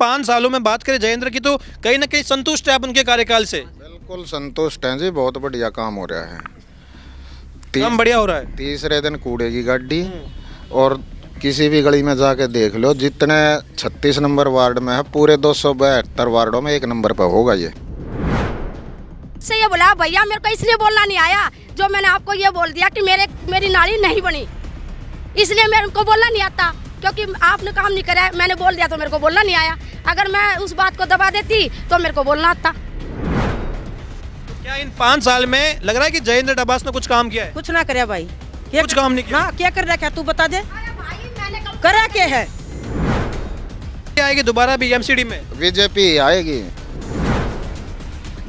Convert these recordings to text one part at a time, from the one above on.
पाँच सालों में बात करें जयेंद्र की तो कहीं ना कहीं संतुष्ट है आप उनके कार्यकाल से बिल्कुल संतुष्ट हैं जी बहुत बढ़िया काम हो रहा है काम बढ़िया हो रहा है तीसरे दिन कूड़े की गाड़ी हम्म। और किसी भी गली में जाके देख लो जितने 36 नंबर वार्ड में है पूरे दो सौ वार्डो में एक नंबर पर होगा ये से ये बोला भैया मेरे को इसलिए बोलना नहीं आया जो मैंने आपको ये बोल दिया कि मेरे मेरी नाली नहीं बनी इसलिए मेरे को बोलना नहीं आता क्योंकि आपने काम नहीं कराया मैंने बोल दिया तो मेरे को बोलना नहीं आया अगर मैं उस बात को दबा देती तो मेरे को बोलना आता क्या इन पाँच साल में लग रहा है कि जयेंद्र डब्बास ने कुछ काम किया है कुछ ना करे भाई क्या कुछ काम नहीं किया हाँ क्या कर रहा क्या तू बता दे करा क्या है आएगी दोबारा भी एमसीडी में बीजेपी आएगी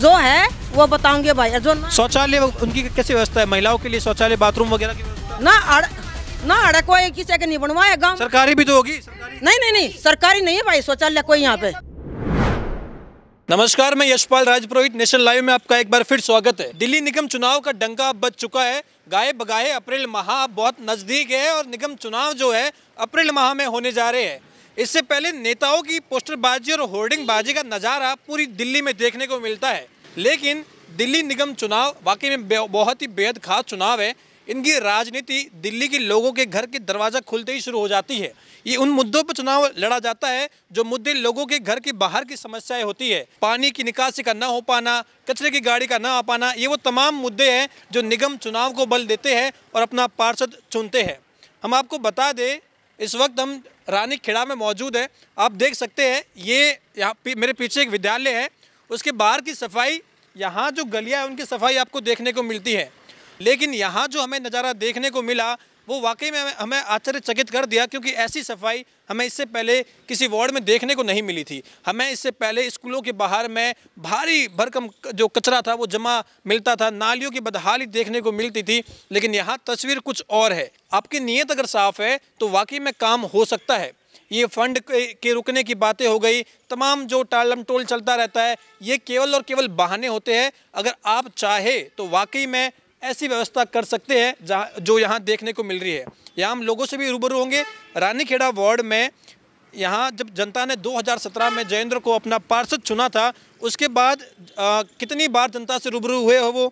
जो है वो बताऊंगे भाई जो शौचालय उनकी कैसी व्यवस्था है महिलाओं के लिए शौचालय बाथरूम वगैरह की ना ना हड़ा कोई किसी के नहीं बनवाया गाँव सरकारी भी तो होगी नहीं नहीं नहीं सरकारी नहीं है भाई शौचालय कोई यहाँ पे नमस्कार मैं यशपाल राजपुरोहित नेशनल लाइव में आपका एक बार फिर स्वागत है दिल्ली निगम चुनाव का डंका बच चुका है गाय बगाए अप्रैल माह बहुत नज़दीक है और निगम चुनाव जो है अप्रैल माह में होने जा रहे हैं इससे पहले नेताओं की पोस्टरबाजी और होर्डिंग बाजी का नज़ारा पूरी दिल्ली में देखने को मिलता है लेकिन दिल्ली निगम चुनाव वाकई में बहुत ही बेहद खास चुनाव है इनकी राजनीति दिल्ली के लोगों के घर के दरवाज़ा खुलते ही शुरू हो जाती है ये उन मुद्दों पर चुनाव लड़ा जाता है जो मुद्दे लोगों के घर के बाहर की समस्याएं होती है पानी की निकासी का ना हो पाना कचरे की गाड़ी का ना आ पाना ये वो तमाम मुद्दे हैं जो निगम चुनाव को बल देते हैं और अपना पार्षद चुनते हैं हम आपको बता दें इस वक्त हम रानी खेड़ा में मौजूद है आप देख सकते हैं ये यहाँ मेरे पीछे एक विद्यालय है उसके बाहर की सफाई यहाँ जो गलियाँ है उनकी सफाई आपको देखने को मिलती है लेकिन यहाँ जो हमें नज़ारा देखने को मिला वो वाकई में हमें आश्चर्यचकित कर दिया क्योंकि ऐसी सफाई हमें इससे पहले किसी वार्ड में देखने को नहीं मिली थी हमें इससे पहले स्कूलों के बाहर में भारी भरकम जो कचरा था वो जमा मिलता था नालियों की बदहाली देखने को मिलती थी लेकिन यहाँ तस्वीर कुछ और है आपकी नीयत अगर साफ़ है तो वाकई में काम हो सकता है ये फंड के रुकने की बातें हो गई तमाम जो टालम टोल चलता रहता है ये केवल और केवल बहाने होते हैं अगर आप चाहे तो वाकई में ऐसी व्यवस्था कर सकते हैं जहाँ जो यहाँ देखने को मिल रही है यहाँ हम लोगों से भी रूबरू होंगे रानीखेड़ा वार्ड में यहाँ जब जनता ने 2017 में जयेंद्र को अपना पार्षद चुना था उसके बाद आ, कितनी बार जनता से रूबरू हुए हो वो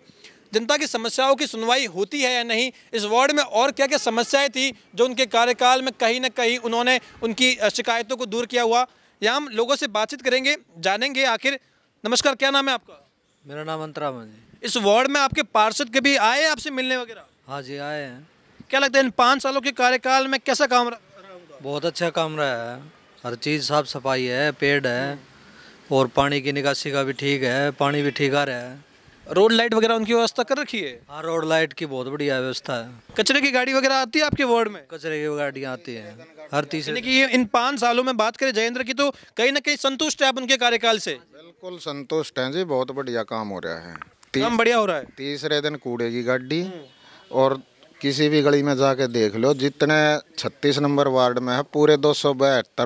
जनता की समस्याओं की सुनवाई होती है या नहीं इस वार्ड में और क्या क्या समस्याएं थी जो उनके कार्यकाल में कहीं ना कहीं उन्होंने उनकी शिकायतों को दूर किया हुआ यहाँ हम लोगों से बातचीत करेंगे जानेंगे आखिर नमस्कार क्या नाम है आपका मेरा नाम अंतरा है जी इस वार्ड में आपके पार्षद कभी आए आपसे मिलने वगैरह हाँ जी आए हैं क्या लगता है इन पाँच सालों के कार्यकाल में कैसा काम रहा बहुत अच्छा काम रहा है हर चीज़ साफ सफाई है पेड़ है और पानी की निकासी का भी ठीक है पानी भी ठीक आ रहा है रोड लाइट वगैरह उनकी व्यवस्था कर रखी है हाँ रोड लाइट की बहुत बढ़िया व्यवस्था है कचरे की गाड़ी वगैरह आती है आपके वार्ड में कचरे की गाड़ियाँ आती हैं हर तीसरे की इन पाँच सालों में बात करें जयेंद्र की तो कहीं ना कहीं संतुष्ट है आप उनके कार्यकाल से बिल्कुल संतुष्ट हैं जी बहुत बढ़िया काम हो रहा है काम बढ़िया हो रहा है तीसरे दिन कूड़े की गाड़ी और किसी भी गली में जाके देख लो जितने 36 नंबर वार्ड में है पूरे दो सौ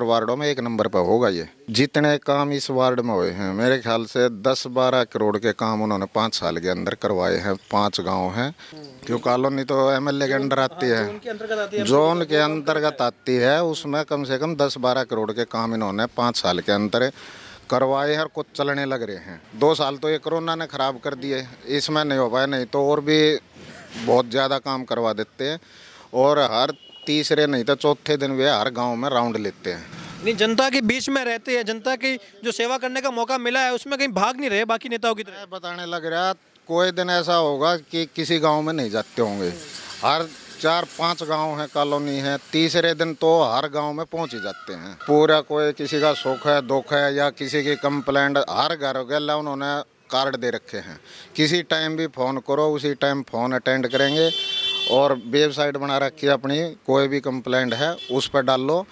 वार्डों में एक नंबर पर होगा ये जितने काम इस वार्ड में हुए हैं मेरे ख्याल से 10-12 करोड़ के काम उन्होंने पाँच साल के अंदर करवाए हैं पांच गांव हैं क्यों कॉलोनी तो एमएलए के अंडर आती है हाँ, जोन के अंतर्गत आती है उसमें कम से कम दस बारह करोड़ के काम इन्होंने पाँच साल के अंदर करवाए हर कुछ चलने लग रहे हैं दो साल तो ये कोरोना ने ख़राब कर दिए इसमें नहीं हो पाया नहीं तो और भी बहुत ज़्यादा काम करवा देते हैं और हर तीसरे नहीं तो चौथे दिन वे हर गांव में राउंड लेते हैं नहीं जनता के बीच में रहते हैं जनता की जो सेवा करने का मौका मिला है उसमें कहीं भाग नहीं रहे बाकी नेताओं की तरह बताने लग रहा कोई दिन ऐसा होगा कि किसी गाँव में नहीं जाते होंगे हर चार पांच गांव हैं कॉलोनी है तीसरे दिन तो हर गांव में पहुंच ही जाते हैं पूरा कोई किसी का सुख है दुख है या किसी की कंप्लेंट हर घर गया उन्होंने कार्ड दे रखे हैं किसी टाइम भी फ़ोन करो उसी टाइम फ़ोन अटेंड करेंगे और वेबसाइट बना रखी है अपनी कोई भी कंप्लेंट है उस पर डाल लो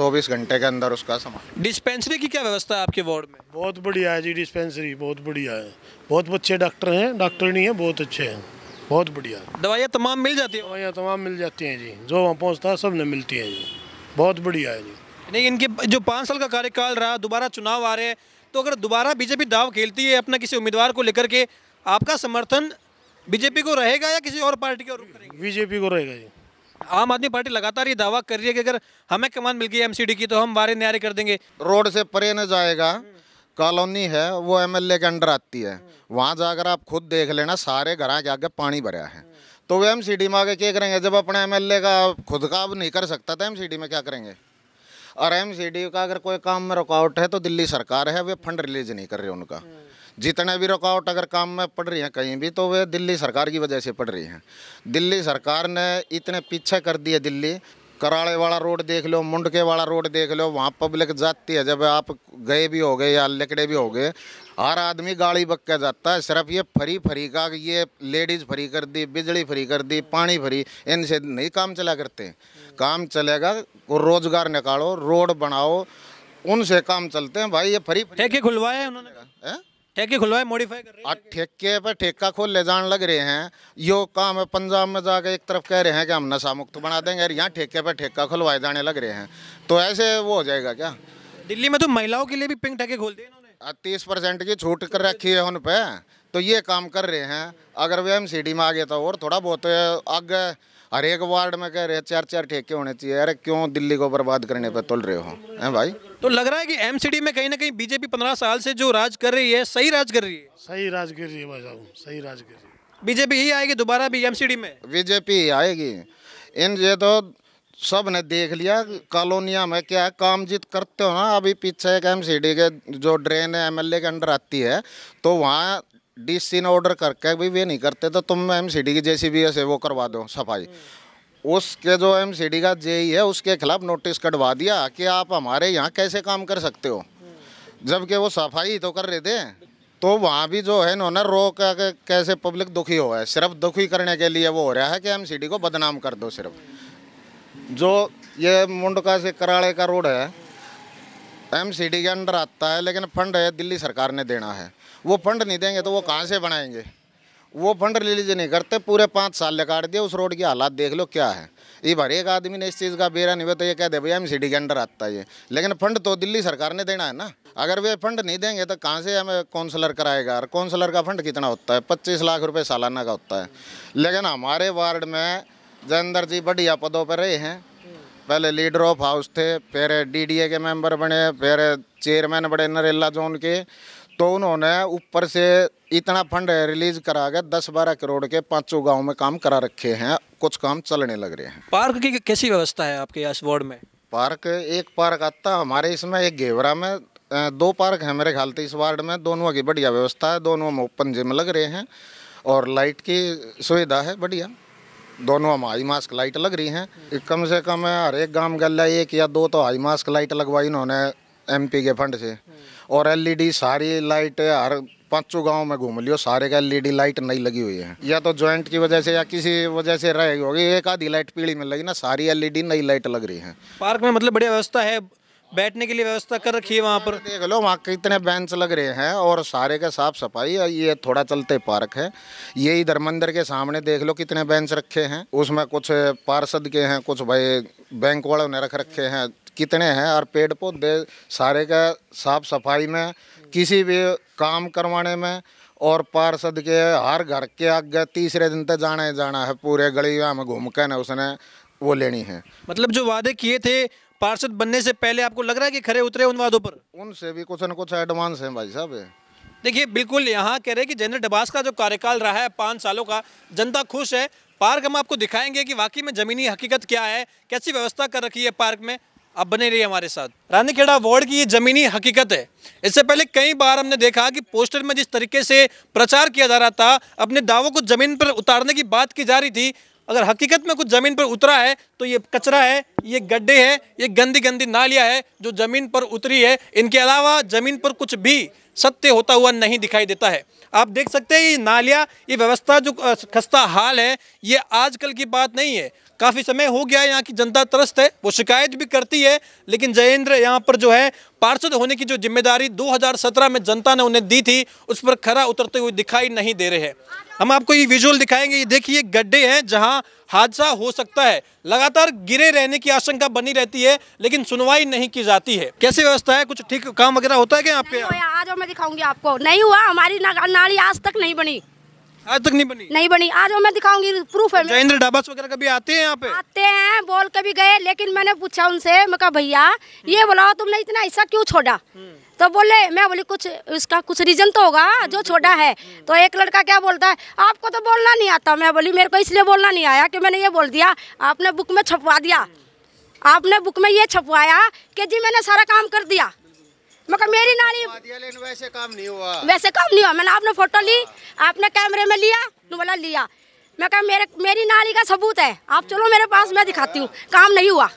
24 घंटे के अंदर उसका सामान डिस्पेंसरी की क्या व्यवस्था है आपके वार्ड में बहुत बढ़िया है जी डिस्पेंसरी बहुत बढ़िया है बहुत अच्छे डॉक्टर हैं डॉक्टर नहीं है बहुत अच्छे हैं बहुत बढ़िया दवाइयाँ तमाम मिल जाती है दवाइयाँ तमाम मिल जाती हैं जी जो वहाँ पहुँचता है सब ने मिलती है जी बहुत बढ़िया है जी नहीं इनके जो पाँच साल का कार्यकाल रहा दोबारा चुनाव आ रहे हैं तो अगर दोबारा बीजेपी दाव खेलती है अपना किसी उम्मीदवार को लेकर के आपका समर्थन बीजेपी को रहेगा या किसी और पार्टी को बीजेपी को रहेगा जी आम आदमी पार्टी लगातार ये दावा कर रही है कि अगर हमें कमान मिल गई एमसीडी की तो हम वारे नारे कर देंगे रोड से परे न जाएगा कॉलोनी है वो एमएलए के अंडर आती है हम्म। वहाँ जाकर आप खुद देख लेना सारे घर जाके पानी भरा है हम्म। तो वो एम में आगे क्या करेंगे जब अपने एम का खुद का अब नहीं कर सकता तो एम में क्या करेंगे और एम का अगर कोई काम में रुकावट है तो दिल्ली सरकार है वे फंड रिलीज नहीं कर रही उनका हम्म। जितने भी रुकावट अगर काम में पड़ रही हैं कहीं भी तो वे दिल्ली सरकार की वजह से पड़ रही हैं दिल्ली सरकार ने इतने पीछे कर दिए दिल्ली कराड़े वाला रोड देख लो मुंडके वाला रोड देख लो वहाँ पब्लिक जाती है जब आप गए भी हो गए या लकड़े भी हो गए हर आदमी गाड़ी बक के जाता है सिर्फ ये फरी फरी का ये लेडीज़ फरी कर दी बिजली फरी कर दी पानी फरी इनसे नहीं काम चला करते काम चलेगा रोजगार निकालो रोड बनाओ उनसे काम चलते हैं भाई ये फरी ठेके खुलवाए उन्होंने ठेके खुलवाए मॉडिफाई कर रहे हैं ठेके पर ठेका खोल ले जान लग रहे हैं यो काम है पंजाब में जाके एक तरफ कह रहे हैं कि हम नशा मुक्त बना देंगे यहाँ ठेके पर ठेका खुलवाए जाने लग रहे हैं तो ऐसे वो हो जाएगा क्या दिल्ली में तो महिलाओं के लिए भी पिंक ठेके खोल दिए तीस परसेंट की छूट कर रखी है उन पर तो ये काम कर रहे हैं अगर वे एम में आ गए तो और थोड़ा बहुत आगे हर एक वार्ड में कह रहे हैं चार चार ठेके होने चाहिए अरे क्यों दिल्ली को बर्बाद करने पर तुल रहे हो हैं भाई तो लग रहा है कि एमसीडी में कहीं ना कहीं बीजेपी पंद्रह साल से जो राज कर रही है सही राज कर रही है सही राज कर रही है भाई साहब सही राज कर रही है बीजेपी ही आएगी दोबारा भी एम में बीजेपी आएगी इन ये तो सब ने देख लिया कॉलोनिया में क्या है काम जीत करते हो ना अभी पीछे एक एमसीडी के जो ड्रेन है एमएलए के अंडर आती है तो वहाँ डीसी ने ऑर्डर करके भी वे नहीं करते तो तुम एम सी डी की जे सी से वो करवा दो सफाई हम्म। उसके जो एम सी डी का जे ही e है उसके खिलाफ नोटिस कटवा दिया कि आप हमारे यहाँ कैसे काम कर सकते हो हम्म। जबकि वो सफाई तो कर रहे थे तो वहाँ भी जो है इन्होंने रो के कैसे पब्लिक दुखी हो है सिर्फ दुखी करने के लिए वो हो रहा है कि एम को बदनाम कर दो सिर्फ जो ये मुंडका से कराड़े का रोड है एमसीडी के अंडर आता है लेकिन फंड है दिल्ली सरकार ने देना है वो फंड नहीं देंगे तो वो कहाँ से बनाएंगे वो फंड रिलीज नहीं करते पूरे पाँच साल लगाड़ दिए उस रोड की हालात देख लो क्या है ये हर एक आदमी ने इस चीज़ का बेरा नहीं तो ये कह दे भैया एम के अंडर आता है लेकिन फंड तो दिल्ली सरकार ने देना है ना अगर वे फंड नहीं देंगे तो कहाँ से हमें काउंसलर कराएगा और काउंसलर का फंड कितना होता है पच्चीस लाख रुपये सालाना का होता है लेकिन हमारे वार्ड में जयंदर जी बढ़िया पदों पर रहे हैं पहले लीडर ऑफ हाउस थे फिर डी के मेम्बर बने फिर चेयरमैन बड़े नरेला जोन के तो उन्होंने ऊपर से इतना फंड रिलीज करा गया दस बारह करोड़ के पांचों गांव में काम करा रखे हैं कुछ काम चलने लग रहे हैं पार्क की कैसी व्यवस्था है आपके इस वार्ड में पार्क एक पार्क आता हमारे इसमें एक घेवरा में दो पार्क हैं मेरे ख्याल इस वार्ड में दोनों की बढ़िया व्यवस्था है दोनों में ओपन जिम लग रहे हैं और लाइट की सुविधा है बढ़िया दोनों में हाई मास्क लाइट लग रही हैं कम से कम हर एक गांव गल्ला एक या दो तो हाई मास्क लाइट लगवाई इन्होंने एमपी के फंड से और एलईडी e सारी लाइट हर पांचों गाँव में घूम लियो सारे का एलईडी लाइट e नहीं लगी हुई है या तो जॉइंट की वजह से या किसी वजह से रह गई होगी एक आधी लाइट पीढ़ी में लगी ना सारी एलईडी e नई लाइट लग रही है पार्क में मतलब बढ़िया व्यवस्था है बैठने के लिए व्यवस्था कर रखी है वहाँ पर देख लो वहाँ कितने बेंच लग रहे हैं और सारे का साफ सफाई ये थोड़ा चलते पार्क है ये इधर मंदिर के सामने देख लो कितने बेंच रखे हैं उसमें कुछ पार्षद के हैं कुछ भाई बैंक वालों ने रख रखे हैं कितने हैं और पेड़ पौधे सारे का साफ सफाई में किसी भी काम करवाने में और पार्षद के हर घर के आगे तीसरे दिन तक तो जाना ही जाना है पूरे गली में घूम कर ना उसने वो लेनी है मतलब जो वादे किए थे पार्षद बनने से पहले आपको लग रहा है कि खरे उतरे उन वादों पर उनसे भी कुछ ना कुछ एडवांस है भाई साहब देखिए बिल्कुल यहाँ कह रहे हैं कि जनरल डबास का जो कार्यकाल रहा है पाँच सालों का जनता खुश है पार्क हम आपको दिखाएंगे कि वाकई में ज़मीनी हकीकत क्या है कैसी व्यवस्था कर रखी है पार्क में आप बने रहिए हमारे साथ रानीखेड़ा वार्ड की ये ज़मीनी हकीकत है इससे पहले कई बार हमने देखा कि पोस्टर में जिस तरीके से प्रचार किया जा रहा था अपने दावों को ज़मीन पर उतारने की बात की जा रही थी अगर हकीकत में कुछ ज़मीन पर उतरा है तो ये कचरा है ये गड्ढे हैं ये गंदी गंदी नालियाँ है जो ज़मीन पर उतरी है इनके अलावा ज़मीन पर कुछ भी सत्य होता हुआ नहीं दिखाई देता है आप देख सकते हैं ये नालियां ये व्यवस्था जो खस्ता हाल है ये आजकल की बात नहीं है काफ़ी समय हो गया है यहाँ की जनता त्रस्त है वो शिकायत भी करती है लेकिन जयेंद्र यहाँ पर जो है पार्षद होने की जो जिम्मेदारी 2017 में जनता ने उन्हें दी थी उस पर खरा उतरते हुए दिखाई नहीं दे रहे हैं हम आपको ये विजुअल दिखाएंगे ये देखिए गड्ढे हैं जहाँ हादसा हो सकता है लगातार गिरे रहने की आशंका बनी रहती है लेकिन सुनवाई नहीं की जाती है कैसी व्यवस्था है कुछ ठीक काम वगैरह होता है क्या आपके आज मैं दिखाऊंगी आपको नहीं हुआ हमारी नाली आज तक नहीं बनी आज तक नहीं बनी नहीं बनी आज मैं दिखाऊंगी प्रूफ है जयेंद्र ढाबा वगैरह कभी आते हैं यहाँ पे आते हैं बोल कभी गए लेकिन मैंने पूछा उनसे मैं कहा भैया ये हम्म। बोला तुमने इतना हिस्सा क्यों छोड़ा हम्म। तो बोले मैं बोली कुछ इसका कुछ रीजन तो होगा जो हम्म, छोटा है तो एक लड़का क्या बोलता है आपको तो बोलना नहीं आता मैं बोली मेरे को इसलिए बोलना नहीं आया कि मैंने ये बोल दिया आपने बुक में छपवा दिया आपने बुक में ये छपवाया कि जी मैंने सारा काम कर दिया मगर मेरी नाली वैसे काम नहीं हुआ वैसे काम नहीं हुआ मैंने आपने फोटो ली आपने कैमरे में लिया बोला लिया मैं कहा मेरे मेरी नाली का सबूत है आप चलो मेरे पास मैं दिखाती हूँ काम नहीं हुआ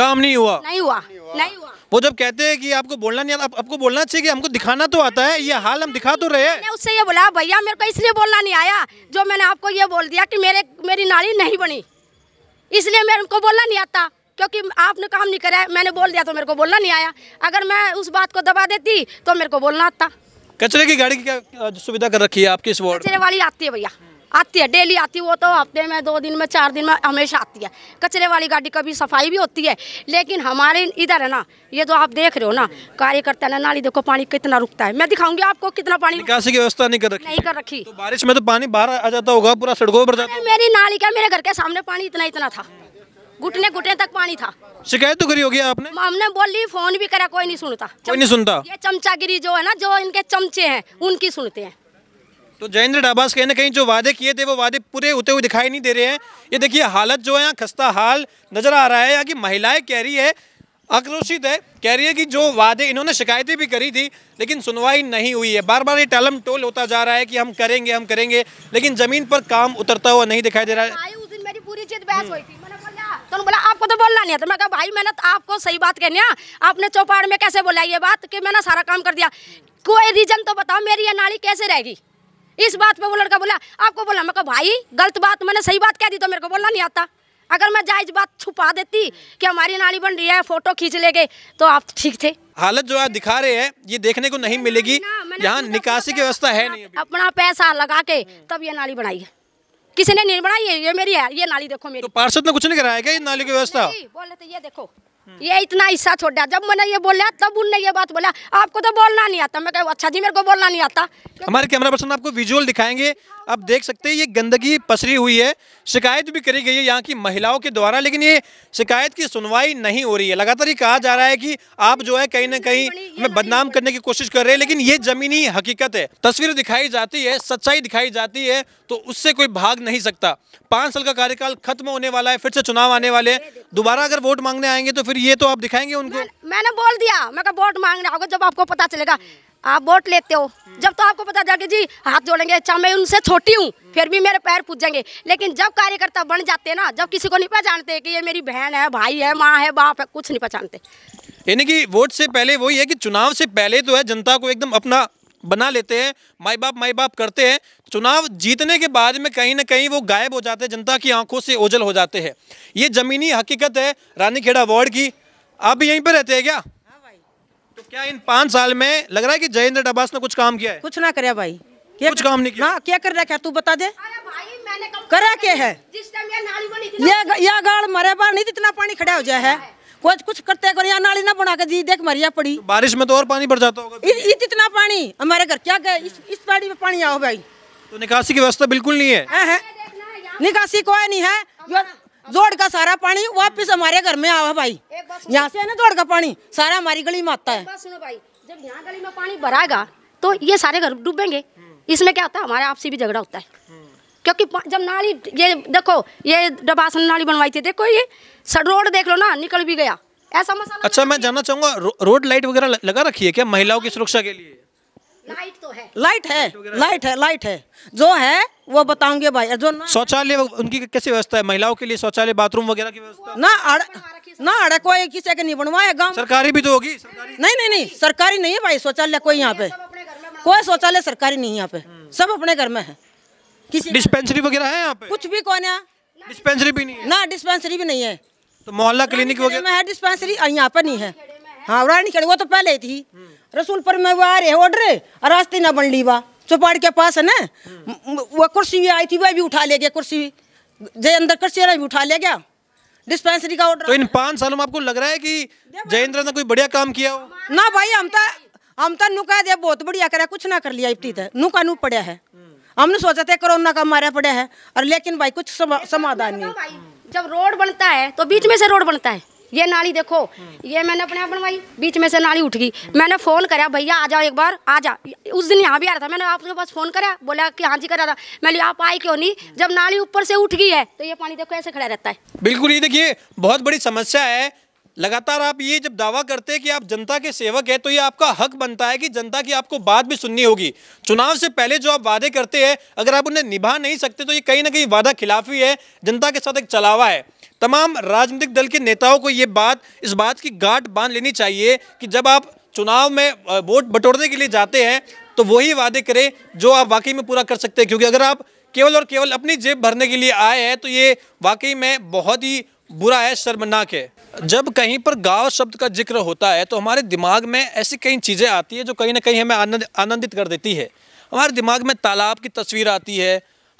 काम नहीं हुआ नहीं हुआ नहीं हुआ वो जब कहते हैं कि आपको बोलना नहीं आप, आपको बोलना चाहिए कि हमको दिखाना तो आता है ये हाल हम दिखा तो रहे हैं उससे ये बोला भैया मेरे को इसलिए बोलना नहीं आया जो मैंने आपको ये बोल दिया कि मेरे मेरी नाली नहीं बनी इसलिए मेरे को बोलना नहीं आता क्योंकि आपने काम नहीं कराया मैंने बोल दिया तो मेरे को बोलना नहीं आया अगर मैं उस बात को दबा देती तो मेरे को बोलना आता कचरे की गाड़ी की क्या सुविधा कर रखी है आपकी इस वार्ड कचरे वाली आती है भैया आती है डेली आती है वो तो हफ्ते में दो दिन में चार दिन में हमेशा आती है कचरे वाली गाड़ी कभी सफाई भी होती है लेकिन हमारे इधर है ना ये जो तो आप देख रहे हो ना कार्यकर्ता ना नाली देखो पानी कितना रुकता है मैं दिखाऊंगी आपको कितना पानी निकासी की व्यवस्था नहीं कर रखी नहीं कर रखी तो बारिश में तो पानी बाहर आ जाता होगा पूरा सड़कों पर जाता मेरी नाली क्या मेरे घर के सामने पानी इतना इतना था घुटने घुटने तक पानी था शिकायत तो करी होगी आपने हमने बोली फोन भी करा कोई नहीं सुनता कोई नहीं सुनता ये चमचागिरी जो है ना जो इनके चमचे हैं उनकी सुनते हैं तो जयेंद्र डाबास कहीं ना कहीं जो वादे किए थे वो वादे पूरे होते हुए दिखाई नहीं दे रहे हैं ये देखिए हालत जो है यहाँ खस्ता हाल नजर आ रहा है यहाँ की महिलाएं कह रही है आक्रोशित है कह रही है कि जो वादे इन्होंने शिकायतें भी करी थी लेकिन सुनवाई नहीं हुई है बार बार ये टालम टोल होता जा रहा है कि हम करेंगे हम करेंगे लेकिन जमीन पर काम उतरता हुआ नहीं दिखाई दे रहा है पूरी चीज बहस हम्म। हुई थी तो बोला आपको तो बोलना नहीं है तो मैं कहा भाई मैंने तो आपको सही बात कहनी है हाँ। आपने चौपाड़ में कैसे बोला ये बात कि मैंने सारा काम कर दिया कोई रीजन तो बताओ मेरी ये नाली कैसे रहेगी इस बात पे वो लड़का बोला आपको बोला मैं भाई गलत बात मैंने सही बात कह दी तो मेरे को बोलना नहीं आता अगर मैं जायज बात छुपा देती कि हमारी नाली बन रही है फोटो खींच ले गए तो आप ठीक थे हालत जो आप दिखा रहे हैं ये देखने को नहीं मिलेगी यहाँ निकासी की व्यवस्था है नहीं अपना पैसा लगा के तब ये नाली बनाई है किसी ने नहीं बनाई ये मेरी है ये नाली देखो मेरी तो पार्षद ने कुछ नहीं कराया क्या ये नाली की व्यवस्था बोले तो ये देखो ये इतना हिस्सा छोड़ दिया जब मैंने ये बोला तब उनने ये बात बोला आपको तो बोलना नहीं आता मैं अच्छा जी मेरे को बोलना नहीं आता हमारे कैमरा पर्सन आपको विजुअल दिखाएंगे आप देख सकते हैं ये गंदगी पसरी हुई है शिकायत भी करी गई है यहाँ की महिलाओं के द्वारा लेकिन ये शिकायत की सुनवाई नहीं हो रही है लगातार ये कहा जा रहा है कि आप जो है कहीं ना कहीं हमें बदनाम करने की कोशिश कर रहे हैं लेकिन ये जमीनी हकीकत है तस्वीर दिखाई जाती है सच्चाई दिखाई जाती है तो उससे कोई भाग नहीं सकता पाँच साल का कार्यकाल खत्म होने वाला है फिर से चुनाव आने वाले हैं दोबारा अगर वोट मांगने आएंगे तो फिर ये तो आप दिखाएंगे उनको मैंने बोल दिया मैं वोट मांगने आओगे जब आपको पता चलेगा आप वोट लेते हो जब तो आपको पता जाके जी हाथ जोड़ेंगे अच्छा मैं उनसे छोटी हूँ फिर भी मेरे पैर जाएंगे लेकिन जब कार्यकर्ता बन जाते हैं ना जब किसी को नहीं पहचानते कि ये मेरी बहन है भाई है माँ है बाप है कुछ नहीं पहचानते यानी कि वोट से पहले वही है कि चुनाव से पहले तो है जनता को एकदम अपना बना लेते हैं माई बाप माई बाप करते हैं चुनाव जीतने के बाद में कहीं ना कहीं वो गायब हो जाते हैं जनता की आंखों से ओझल हो जाते हैं ये ज़मीनी हकीकत है रानीखेड़ा वार्ड की आप भी यहीं पर रहते हैं क्या क्या इन पांच साल में लग रहा है कि जयेंद्र डबास ने कुछ काम किया है कुछ ना करे भाई क्या कुछ काम नहीं किया हाँ क्या कर रहा है तू बता दे करा क्या है यह गाड़ मरे बार नहीं इतना पानी खड़ा हो जाए है कुछ कुछ करते करो यहाँ नाली ना बना के दी देख मरिया पड़ी तो बारिश में तो और पानी बढ़ जाता होगा इत, इतना पानी हमारे घर क्या गए इस इस पानी में पानी आओ भाई तो निकासी की व्यवस्था बिल्कुल नहीं है, है, है। निकासी कोई नहीं है जोड़ का सारा पानी वापिस हमारे घर में आवा भाई यहाँ से है ना जोड़ का पानी सारा हमारी गली में आता है सुनो भाई जब यहाँ गली में पानी भराएगा तो ये सारे घर डूबेंगे इसमें क्या होता है हमारे आपसे भी झगड़ा होता है क्योंकि जब नाली ये देखो ये डबासन नाली बनवाई थी देखो ये रोड देख लो ना निकल भी गया ऐसा मसाला अच्छा मैं जानना चाहूंगा रो, रोड लाइट वगैरह लगा रखी है क्या महिलाओं की सुरक्षा के लिए लाइट तो है लाइट है लाइट है लाइट है जो है वो बताऊंगे भाई जो शौचालय उनकी कैसी व्यवस्था है महिलाओं के लिए शौचालय बाथरूम वगैरह की व्यवस्था ना आड़, ना अड़ा कोई किसी के नहीं बनवाए गाँव सरकारी भी तो होगी नहीं नहीं नहीं सरकारी नहीं है भाई शौचालय कोई यहाँ पे कोई शौचालय सरकारी नहीं है यहाँ पे हम्म। सब अपने घर में है किसी डिस्पेंसरी वगैरह है यहाँ पे कुछ भी कौन है डिस्पेंसरी भी नहीं ना डिस्पेंसरी भी नहीं है तो मोहल्ला क्लिनिक वगैरह है डिस्पेंसरी यहाँ पे नहीं है हाँ रानी वो तो पहले थी हम्म। रसूलपुर में वो आ रहे ऑर्डर रास्ते ना बन ली वाह चौपाड़ के पास है ना हम्म। वो कुर्सी भी आई थी वह भी उठा ले गया कुर्सी जयेंद्र कुर्सी भी उठा ले गया डिस्पेंसरी का ऑर्डर तो इन पाँच सालों में आपको लग रहा है कि जयेंद्र ने कोई बढ़िया काम किया हो ना भाई हम तो हम तो नुका दिया बहुत बढ़िया करा कुछ ना कर लिया इफ्ती तक नू नु पड़ा है हम्म। हमने सोचा था कोरोना का मारा पड़ा है और लेकिन भाई कुछ समाधान नहीं जब रोड बनता है तो बीच में से रोड बनता है ये नाली देखो ये मैंने अपने आप बनवाई बीच में से नाली उठ गई मैंने फ़ोन करा भैया आ जाओ एक बार आ जा उस दिन यहाँ भी आ रहा था मैंने आपके पास फ़ोन करा बोला कि हाँ जी करा था मैं आप आए क्यों नहीं जब नाली ऊपर से उठ गई है तो ये पानी देखो ऐसे खड़ा रहता है बिल्कुल ये देखिए बहुत बड़ी समस्या है लगातार आप ये जब दावा करते हैं कि आप जनता के सेवक हैं तो ये आपका हक बनता है कि जनता की आपको बात भी सुननी होगी चुनाव से पहले जो आप वादे करते हैं अगर आप उन्हें निभा नहीं सकते तो ये कहीं ना कहीं वादा खिलाफी है जनता के साथ एक चलावा है तमाम राजनीतिक दल के नेताओं को ये बात इस बात की गांठ बांध लेनी चाहिए कि जब आप चुनाव में वोट बटोरने के लिए जाते हैं तो वही वादे करें जो आप वाकई में पूरा कर सकते हैं क्योंकि अगर आप केवल और केवल अपनी जेब भरने के लिए आए हैं तो ये वाकई में बहुत ही बुरा है शर्मनाक है जब कहीं पर गांव शब्द का जिक्र होता है तो हमारे दिमाग में ऐसी कई चीज़ें आती है जो कहीं ना कहीं हमें आनंद आनंदित कर देती है हमारे दिमाग में तालाब की तस्वीर आती है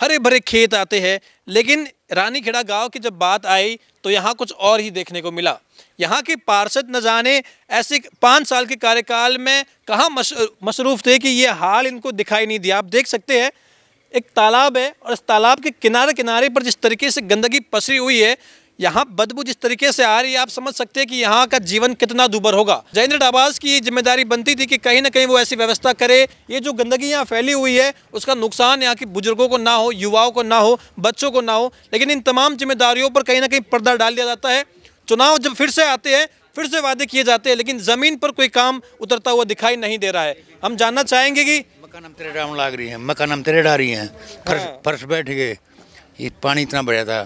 हरे भरे खेत आते हैं लेकिन रानीखेड़ा गांव की जब बात आई तो यहाँ कुछ और ही देखने को मिला यहाँ के पार्षद न जाने ऐसे पाँच साल के कार्यकाल में कहाँ मसरूफ मशरूफ़ थे कि ये हाल इनको दिखाई नहीं दिया आप देख सकते हैं एक तालाब है और इस तालाब के किनारे किनारे पर जिस तरीके से गंदगी पसरी हुई है यहाँ बदबू जिस तरीके से आ रही है आप समझ सकते हैं कि यहाँ का जीवन कितना दूबर होगा जयेंद्र डाबाज की जिम्मेदारी बनती थी कि कहीं ना कहीं वो ऐसी व्यवस्था करे ये जो गंदगी यहाँ फैली हुई है उसका नुकसान यहाँ के बुजुर्गों को ना हो युवाओं को ना हो बच्चों को ना हो लेकिन इन तमाम जिम्मेदारियों पर कहीं ना कहीं पर्दा डाल दिया जाता है चुनाव जब फिर से आते हैं फिर से वादे किए जाते हैं लेकिन ज़मीन पर कोई काम उतरता हुआ दिखाई नहीं दे रहा है हम जानना चाहेंगे कि मकान हम तेरे लाग रही है मकान हम तेरे डाल रही हैं हाँ। फर्श बैठ गए ये पानी इतना बढ़िया था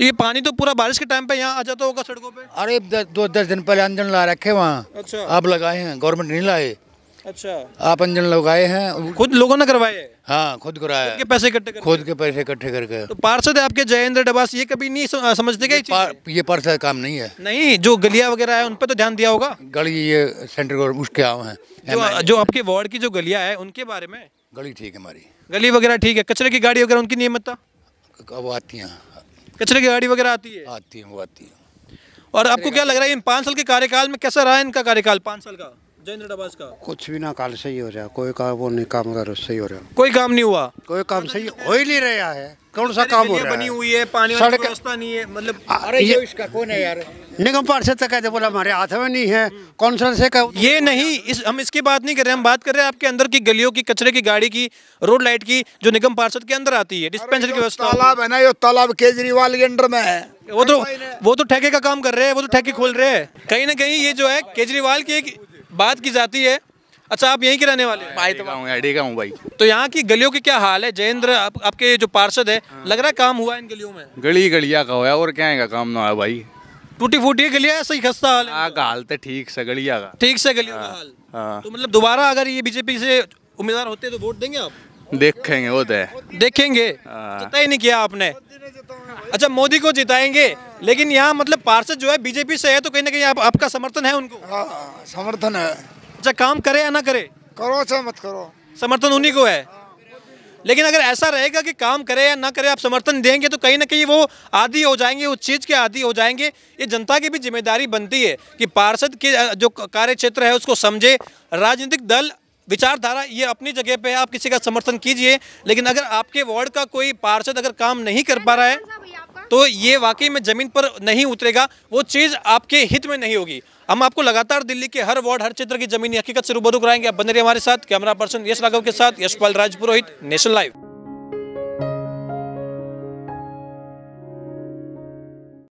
ये पानी तो पूरा बारिश के टाइम पे यहाँ आ जाता होगा सड़कों पे अरे दो दस दिन पहले अंजन ला रखे वहाँ अच्छा आप लगाए हैं गवर्नमेंट नहीं लाए अच्छा आप अंजन लगाए हैं खुद लोगों ने करवाए हाँ खुद कराया के पैसे इकट्ठे खुद के पैसे इकट्ठे करके तो पार्षद आपके जयेंद्र डबास ये कभी नहीं समझते ये, पार, ये पार्षद काम नहीं है नहीं जो गलिया वगैरह है उन पर तो ध्यान दिया होगा गली ये सेंटर गवर्नमेंट उसके आओ हैं जो, जो आपके वार्ड की जो गलिया है उनके बारे में गली ठीक है हमारी गली वगैरह ठीक है कचरे की गाड़ी वगैरह उनकी नियमित अब आती है कचरे की गाड़ी वगैरह आती है आती है वो आती है और आपको क्या लग रहा है इन पाँच साल के कार्यकाल में कैसा रहा है इनका कार्यकाल पाँच साल का का कुछ भी ना काल सही हो रहा कोई काम वो नहीं काम कर सही हो रहा कोई काम नहीं हुआ कोई काम सही हो ही नहीं रहा है कौन सा काम हो रहा है बनी हुई है पानी सड़क रास्ता नहीं है मतलब अरे ये इसका कौन है यार निगम पार्षद तक कहते बोला हमारे हाथ में नहीं है कौन सा से का ये नहीं इस हम इसकी बात नहीं कर रहे हम बात कर रहे हैं आपके अंदर की गलियों की कचरे की गाड़ी की रोड लाइट की जो निगम पार्षद के अंदर आती है डिस्पेंसरी की व्यवस्था तालाब है ना ये तालाब केजरीवाल के अंडर में है वो तो वो तो ठेके का काम कर रहे हैं वो तो ठेके खोल रहे हैं कहीं ना कहीं ये जो है केजरीवाल की एक बात की जाती है अच्छा आप यहीं के रहने वाले हैं एडी का हूँ भाई तो यहाँ की गलियों के क्या हाल है जयेंद्र आप, आपके जो पार्षद है हाँ। लग रहा है काम हुआ है इन गलियों में गली गलिया का हुआ और क्या काम ना है भाई टूटी फूटी गलिया सही खस्ता हाल है हाँ, का हाल तो ठीक से गलिया का ठीक से गलियों का हाँ, हाल तो मतलब दोबारा अगर ये बीजेपी से उम्मीदवार होते तो वोट देंगे आप देखेंगे वो तो देखेंगे पता तो तय नहीं किया आपने अच्छा मोदी को जिताएंगे लेकिन यहाँ मतलब पार्षद जो है बीजेपी से है तो कहीं ना कहीं आप, आपका समर्थन है उनको हाँ, हाँ, समर्थन है अच्छा काम करे या ना करे करो अच्छा मत करो समर्थन उन्हीं को है लेकिन अगर ऐसा रहेगा कि काम करे या ना करे आप समर्थन देंगे तो कहीं ना कहीं वो आदि हो जाएंगे उस चीज़ के आदि हो जाएंगे ये जनता की भी जिम्मेदारी बनती है कि पार्षद के जो कार्य क्षेत्र है उसको समझे राजनीतिक दल विचारधारा ये अपनी जगह पे है आप किसी का समर्थन कीजिए लेकिन अगर आपके वार्ड का कोई पार्षद अगर काम नहीं कर पा रहा है हाँ, हाँ, हाँ, तो ये वाकई में ज़मीन पर नहीं उतरेगा वो चीज़ आपके हित में नहीं होगी हम आपको लगातार दिल्ली के हर वार्ड हर क्षेत्र की ज़मीनी हकीकत से रूबरू कराएंगे आप बने रहिए हमारे साथ कैमरा पर्सन यश राघव के साथ यशपाल राज पुरोहित नेशनल लाइव